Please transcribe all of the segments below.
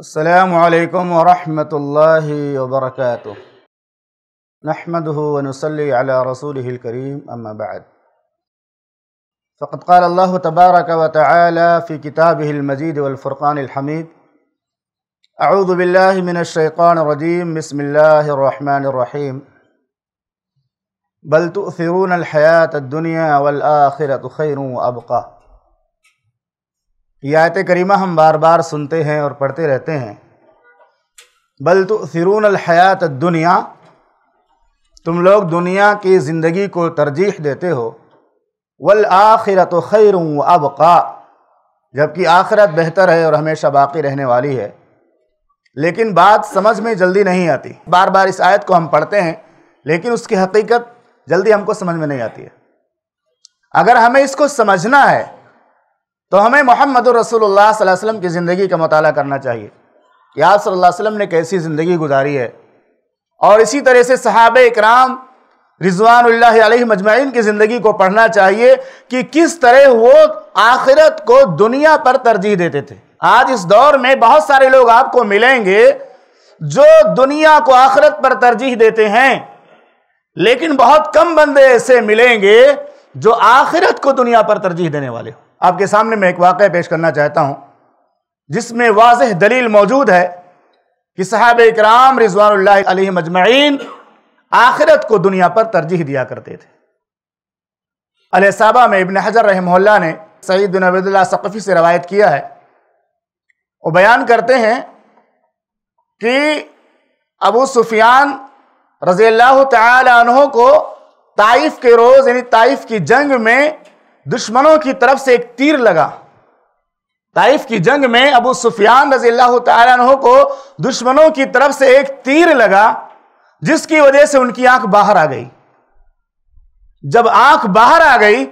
السلام عليكم ورحمة الله وبركاته نحمده ونصلي على رسوله الكريم أما بعد فقد قال الله تبارك وتعالى في كتابه المجيد والفرقان الحميد أعوذ بالله من الشيطان الرجيم بسم الله الرحمن الرحيم بل تؤثرون الحياة الدنيا والآخرة خير وأبقى ये आयत करीमा हम बार बार सुनते हैं और पढ़ते रहते हैं बल तो सिरून अलहयात दुनिया तुम लोग दुनिया की ज़िंदगी को तरजीह देते हो वल आखिरत खैर अबका जबकि आखिरत बेहतर है और हमेशा बाकी रहने वाली है लेकिन बात समझ में जल्दी नहीं आती बार बार इस आयत को हम पढ़ते हैं लेकिन उसकी हकीकत जल्दी हमको समझ में नहीं आती है अगर हमें इसको समझना है तो हमें मोहम्मद रसूलुल्लाह सल्लल्लाहु अलैहि वसल्लम की ज़िंदगी का मताल करना चाहिए कि आप सल्लल्लाहु अलैहि वसल्लम ने कैसी ज़िंदगी गुजारी है और इसी तरह से सहाब इकराम रिजवान मजमाइन की ज़िंदगी को पढ़ना चाहिए कि किस तरह वो आखिरत को दुनिया पर तरजीह देते थे आज इस दौर में बहुत सारे लोग आपको मिलेंगे जो दुनिया को आखिरत पर तरजीह देते हैं लेकिन बहुत कम बंदे ऐसे मिलेंगे जो आखिरत को दुनिया पर तरजीह देने वाले हो आपके सामने मैं एक वाक़ पेश करना चाहता हूँ जिसमें वाज दलील मौजूद है कि साहब इकराम रिजवान मजमाइन आखिरत को दुनिया पर तरजीह दिया करते थे अलसाबा में इबन हजर रहमल्ला ने सईद बिन अबीदुल्ला से रवायत किया है वो बयान करते हैं कि अबू सुफियान रजील्ला तहों को ताइफ के रोज़ यानी ताइफ की जंग में दुश्मनों की तरफ से एक तीर लगा ताइफ की जंग में अबू सुफियान रजी को दुश्मनों की तरफ से एक तीर लगा जिसकी वजह से उनकी आंख बाहर आ गई जब आंख बाहर आ गई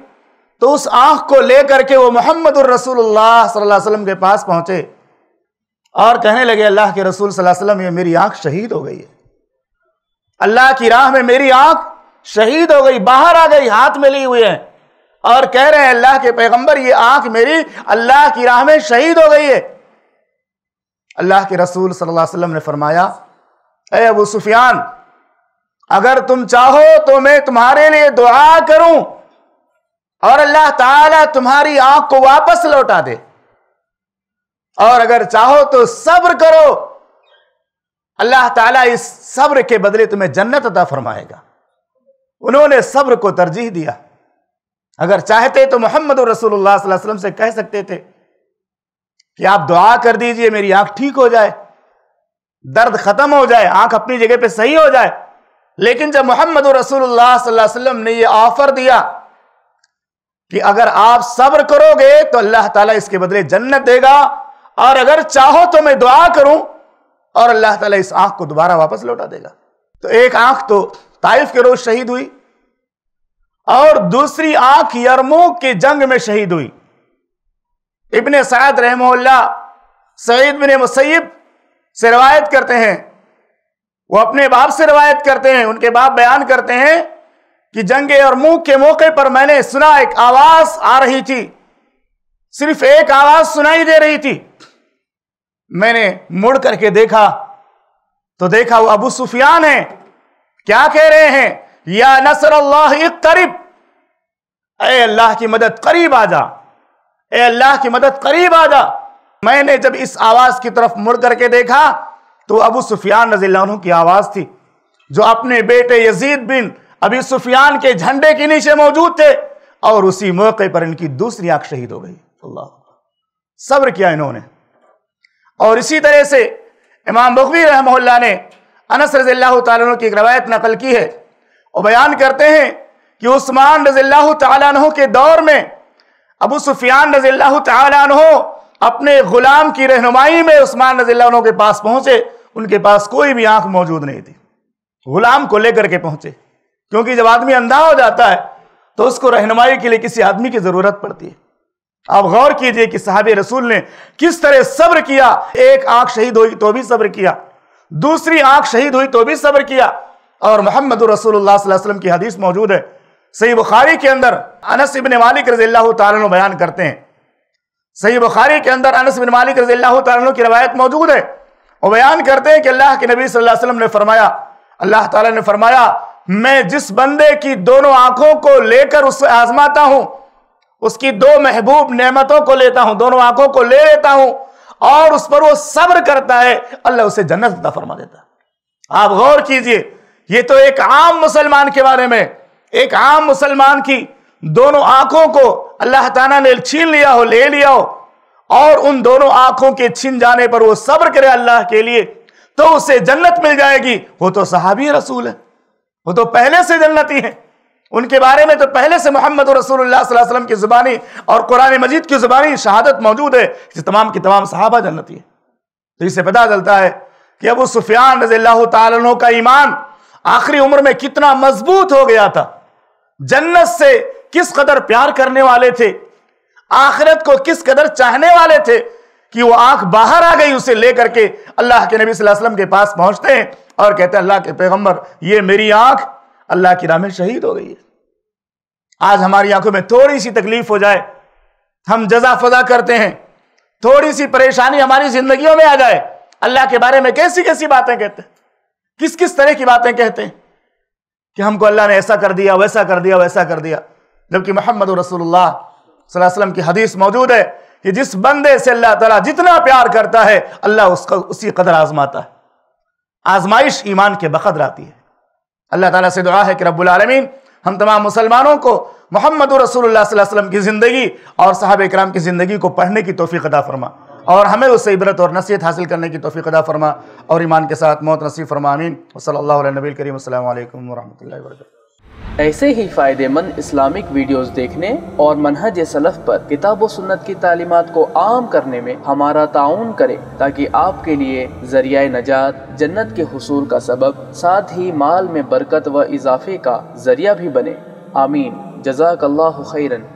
तो उस आंख को लेकर के वो मोहम्मद रसूलुल्लाह वसल्लम के पास पहुंचे और कहने लगे अल्लाह के रसूल वसल्लम ये मेरी आंख शहीद हो गई है अल्लाह की राह में मेरी आंख शहीद हो गई बाहर आ गई हाथ में ली हुई है और कह रहे हैं अल्लाह के पैगंबर ये आंख मेरी अल्लाह की राह में शहीद हो गई है अल्लाह के रसूल सल्लल्लाहु अलैहि वसल्लम ने फरमाया ए अबू सुफियान अगर तुम चाहो तो मैं तुम्हारे लिए दुआ करूं और अल्लाह ताला तुम्हारी आंख को वापस लौटा दे और अगर चाहो तो सब्र करो अल्लाह ताला इस सब्र के बदले तुम्हें जन्नत अदा फरमाएगा उन्होंने सब्र को तरजीह दिया अगर चाहते तो मोहम्मद रसूलुल्लाह से कह सकते थे कि आप दुआ कर दीजिए मेरी आंख ठीक हो जाए दर्द खत्म हो जाए आंख अपनी जगह पे सही हो जाए लेकिन जब मोहम्मद रसूलुल्लाह सल्लल्लाहु अलैहि वसल्लम ने यह ऑफर दिया कि अगर आप सब्र करोगे तो अल्लाह ताला इसके बदले जन्नत देगा और अगर चाहो तो मैं दुआ करूं और अल्लाह ताला इस आंख को दोबारा वापस लौटा देगा तो एक आंख तो ताइफ के रोज शहीद हुई और दूसरी आंख यरमो के जंग में शहीद हुई इबन सैद रहमल्ला सईद बिन मुसैब से रवायत करते हैं वो अपने बाप से रवायत करते हैं उनके बाप बयान करते हैं कि जंग और मुंह के मौके पर मैंने सुना एक आवाज आ रही थी सिर्फ एक आवाज सुनाई दे रही थी मैंने मुड़ करके देखा तो देखा वो अबू सुफियान है क्या कह रहे हैं या नसर अल्लाह करीब ए अल्लाह की मदद करीब आ जा ए अल्लाह की मदद करीब आ जा मैंने जब इस आवाज की तरफ मुड़ करके देखा तो अबू सुफियान रजील्ला की आवाज थी जो अपने बेटे यजीद बिन अभी सुफियान के झंडे के नीचे मौजूद थे और उसी मौके पर इनकी दूसरी आंख शहीद हो गई अल्लाह सब्र किया इन्होंने और इसी तरह से इमाम बकवी रहमल्ला ने अनस रजील्ला की एक रवायत नकल की है और बयान करते हैं कि उस्मान रजील्ला तहो के दौर में अबू सुफियान रजील्ला तहो अपने गुलाम की रहनुमाई में उस्मान रजील्ला के पास पहुंचे उनके पास कोई भी आंख मौजूद नहीं थी गुलाम को लेकर के पहुंचे क्योंकि जब आदमी अंधा हो जाता है तो उसको रहनुमाई के लिए किसी आदमी की जरूरत पड़ती है आप गौर कीजिए कि साहब रसूल ने किस तरह सब्र किया एक आंख शहीद हुई तो भी सब्र किया दूसरी आंख शहीद हुई तो भी सब्र किया और मोहम्मद रसोल्लाम की हदीस मौजूद है सही बुखारी के अंदर अनस इबन मालिक रजील्ला तु बयान करते हैं सही बुखारी के अंदर अनस बिन मालिक रजील्ला तु की रवायत मौजूद है और बयान करते हैं कि अल्लाह के नबी वसल्लम ने फरमाया अल्लाह ताला ने फरमाया मैं जिस बंदे की दोनों आंखों को लेकर उससे आजमाता हूं उसकी दो महबूब नेमतों को लेता हूं दोनों आंखों को ले लेता हूं और उस पर वो सब्र करता है अल्लाह उसे जन्नत फरमा देता आप गौर कीजिए ये तो एक आम मुसलमान के बारे में एक आम मुसलमान की दोनों आंखों को अल्लाह ताला ने छीन लिया हो ले लिया हो और उन दोनों आंखों के छिन जाने पर वो सब्र करे अल्लाह के लिए तो उसे जन्नत मिल जाएगी वो तो सहाबी रसूल है वो तो पहले से जन्नती है उनके बारे में तो पहले से मोहम्मद रसूलुल्लाह की ज़ुबानी और कुरान मजीद की ज़ुबानी शहादत मौजूद है कि तमाम की तमाम सहाबा जन्नती है तो इसे पता चलता है कि अबू सुफियान रजील्ला तु का ईमान आखिरी उम्र में कितना मजबूत हो गया था जन्नत से किस कदर प्यार करने वाले थे आखिरत को किस कदर चाहने वाले थे कि वो आंख बाहर आ गई उसे लेकर के अल्लाह के नबी वसल्लम के पास पहुंचते हैं और कहते हैं अल्लाह के पैगम्बर ये मेरी आंख अल्लाह की राह में शहीद हो गई है आज हमारी आंखों में थोड़ी सी तकलीफ हो जाए हम जजा फजा करते हैं थोड़ी सी परेशानी हमारी जिंदगियों में आ जाए अल्लाह के बारे में कैसी कैसी बातें कहते हैं किस किस तरह की बातें कहते हैं कि हमको अल्लाह ने ऐसा कर दिया वैसा कर दिया वैसा कर दिया जबकि मोहम्मद रसोल्ला वसलम की हदीस मौजूद है कि जिस बंदे से अल्लाह ताला जितना प्यार करता है अल्लाह उसको उसी कदर आजमाता है आजमाइश ईमान के बखदर आती है अल्लाह ताला से दुआ है कि रब्बुल रबालमीन हम तमाम मुसलमानों को मोहम्मद रसूलुल्लाह वसल्लम की ज़िंदगी और साहब इक्राम की ज़िंदगी को पढ़ने की तोफ़ी अदा फरमा और हमें उससे इबरत और नसीहत हासिल करने की तोफ़ी अदा फरमा और ईमान के साथ मौत नसीब फरमा आमीन वसल नबी करीम अल्लाम वरहमल वर्क ऐसे ही फ़ायदेमंद इस्लामिक वीडियोस देखने और मनहज सलफ़ पर किताब व सुन्नत की तालीमत को आम करने में हमारा ताउन करें ताकि आपके लिए जरिया नजात जन्नत के हसूल का सबब साथ ही माल में बरकत व इजाफे का जरिया भी बने आमीन जजाक खैरन